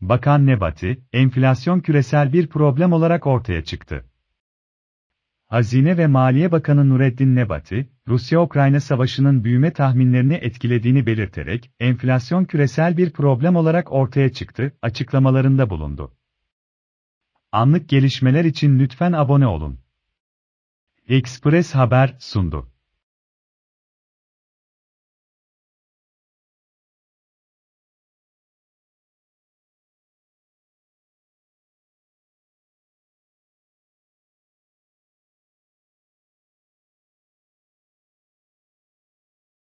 Bakan Nebati, enflasyon küresel bir problem olarak ortaya çıktı. Hazine ve Maliye Bakanı Nureddin Nebati, Rusya-Ukrayna savaşının büyüme tahminlerini etkilediğini belirterek, enflasyon küresel bir problem olarak ortaya çıktı, açıklamalarında bulundu. Anlık gelişmeler için lütfen abone olun. Express Haber sundu.